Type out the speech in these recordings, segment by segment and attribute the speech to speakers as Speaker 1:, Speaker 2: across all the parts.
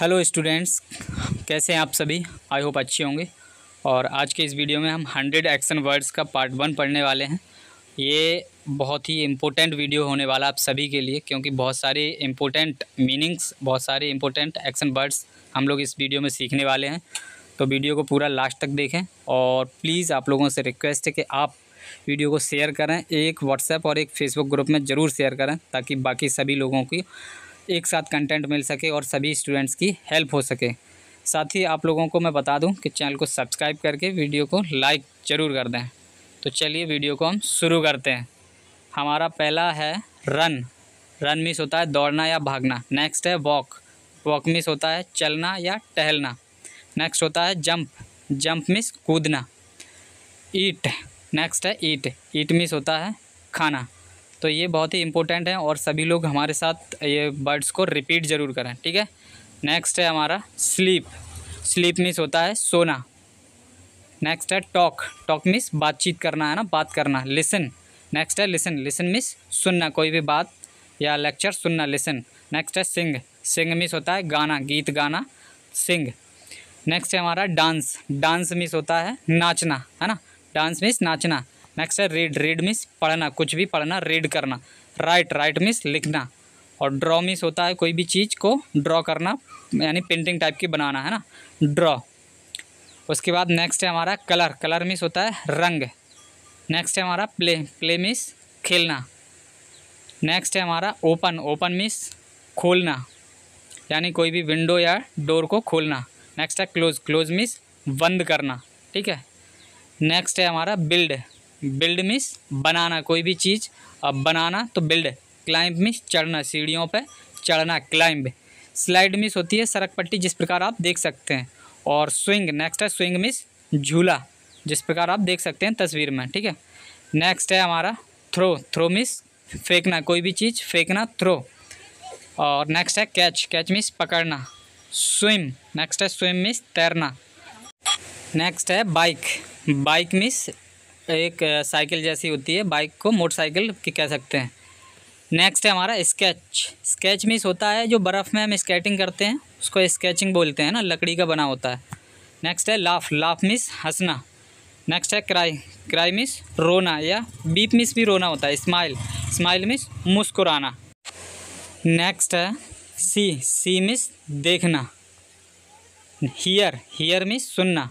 Speaker 1: hello students कैसे हैं आप सभी आई होप अच्छे होंगे और आज के इस वीडियो में हम हंड्रेड एक्शन वर्ड्स का पार्ट वन पढ़ने वाले हैं ये बहुत ही इम्पोर्टेंट वीडियो होने वाला आप सभी के लिए क्योंकि बहुत सारे इम्पोर्टेंट मीनिंग्स बहुत सारे इम्पोर्टेंट एक्शन वर्ड्स हम लोग इस वीडियो में सीखने वाले हैं तो वीडियो को पूरा लास्ट तक देखें और प्लीज़ आप लोगों से रिक्वेस्ट है कि आप वीडियो को शेयर करें एक व्हाट्सएप और एक फेसबुक ग्रुप में ज़रूर शेयर करें ताकि बाकी सभी लोगों की एक साथ कंटेंट मिल सके और सभी स्टूडेंट्स की हेल्प हो सके साथ ही आप लोगों को मैं बता दूं कि चैनल को सब्सक्राइब करके वीडियो को लाइक ज़रूर कर दें तो चलिए वीडियो को हम शुरू करते हैं हमारा पहला है रन रन मिस होता है दौड़ना या भागना नेक्स्ट है वॉक वॉक मिस होता है चलना या टहलना नेक्स्ट होता है जंप जंप मिस कूदना ईट नेक्स्ट है ईट ईट मिस होता है खाना तो ये बहुत ही इंपॉर्टेंट है और सभी लोग हमारे साथ ये वर्ड्स को रिपीट ज़रूर करें ठीक है नेक्स्ट है हमारा स्लीप स्लीप मिस होता है सोना नेक्स्ट है टॉक टॉक मिस बातचीत करना है ना बात करना लिसन नेक्स्ट है लिसन लिसन मिस सुनना कोई भी बात या लेक्चर सुनना लिसन नेक्स्ट है सिंग सिंग मिस होता है गाना गीत गाना सिंग नेक्स्ट है हमारा डांस डांस मिस होता है नाचना है ना डांस मिस नाचना नेक्स्ट है रीड रीड मिस पढ़ना कुछ भी पढ़ना रीड करना राइट राइट मिस लिखना और ड्रॉ मिस होता है कोई भी चीज़ को ड्रॉ करना यानी पेंटिंग टाइप की बनाना है ना ड्रॉ उसके बाद नेक्स्ट है हमारा कलर कलर मिस होता है रंग नेक्स्ट है हमारा प्ले प्ले मिस खेलना नेक्स्ट है हमारा ओपन ओपन मिस खोलना यानी कोई भी विंडो या डोर को खोलना नेक्स्ट है क्लोज क्लोज मिस बंद करना ठीक है नेक्स्ट है हमारा बिल्ड बिल्ड मिस बनाना कोई भी चीज़ अब बनाना तो बिल्ड क्लाइंब मिस चढ़ना सीढ़ियों पर चढ़ना क्लाइंब स्लाइड मिस होती है सड़क पट्टी जिस प्रकार आप देख सकते हैं और स्विंग नेक्स्ट है स्विंग मिस झूला जिस प्रकार आप देख सकते हैं तस्वीर में ठीक है नेक्स्ट है हमारा थ्रो थ्रो मिस फेंकना कोई भी चीज़ फेंकना थ्रो और नेक्स्ट है कैच कैच मिस पकड़ना स्विम नेक्स्ट है स्विम मिस तैरना नेक्स्ट है बाइक बाइक मिस एक साइकिल जैसी होती है बाइक को मोटरसाइकिल की कह सकते हैं नेक्स्ट है हमारा स्केच स्केच मीस होता है जो बर्फ़ में हम स्केटिंग करते हैं उसको स्केचिंग बोलते हैं ना लकड़ी का बना होता है नेक्स्ट है लाफ लाफ मिस हंसना नेक्स्ट है क्राई क्राई मिस रोना या बीप मिस भी रोना होता है स्माइल स्माइल मिस मुस्कुराना नेक्स्ट है सी सी मिस देखना हीयर हीयर मिस सुनना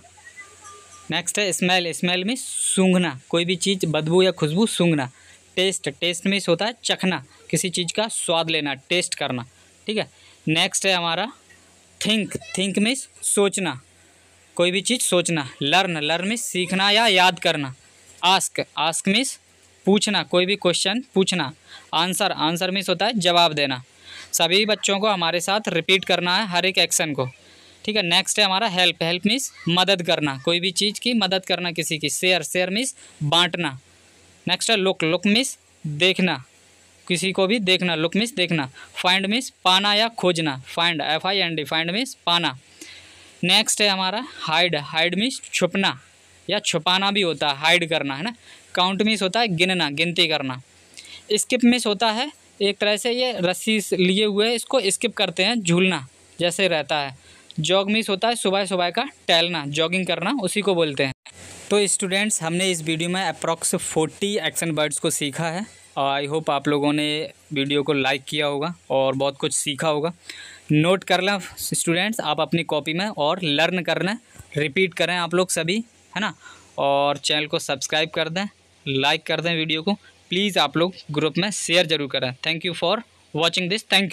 Speaker 1: नेक्स्ट है स्मेल स्मेल में सूंघना कोई भी चीज़ बदबू या खुशबू सूंघना टेस्ट टेस्ट में होता है चखना किसी चीज़ का स्वाद लेना टेस्ट करना ठीक है नेक्स्ट है हमारा थिंक थिंक में सोचना कोई भी चीज़ सोचना लर्न लर्न में सीखना या याद करना आस्क आस्क मिस पूछना कोई भी क्वेश्चन पूछना आंसर आंसर मिस होता है जवाब देना सभी बच्चों को हमारे साथ रिपीट करना है हर एक एक्शन को ठीक है नेक्स्ट है हमारा हेल्प हेल्प मीन्स मदद करना कोई भी चीज़ की मदद करना किसी की शेयर शेयर मीन्स बांटना नेक्स्ट है लुक लुक मीन्स देखना किसी को भी देखना लुक मीन्स देखना फाइंड मीन्स पाना या खोजना find F I N D find means पाना नेक्स्ट है हमारा हाइड हाइड मीन्स छुपना या छुपाना भी होता है हाइड करना है ना काउंट मीन्स होता है गिनना गिनती करना स्किप मिस होता है एक तरह से ये रस्सी लिए हुए इसको स्किप करते हैं झूलना जैसे रहता है जॉग मिस होता है सुबह सुबह का टहलना जॉगिंग करना उसी को बोलते हैं तो स्टूडेंट्स हमने इस वीडियो में अप्रॉक्स 40 एक्शन वर्ड्स को सीखा है और आई होप आप लोगों ने वीडियो को लाइक किया होगा और बहुत कुछ सीखा होगा नोट कर लें स्टूडेंट्स आप अपनी कॉपी में और लर्न कर लें रिपीट करें आप लोग सभी है ना और चैनल को सब्सक्राइब कर दें लाइक कर दें वीडियो को प्लीज़ आप लोग ग्रुप में शेयर जरूर करें thank you for watching this thank you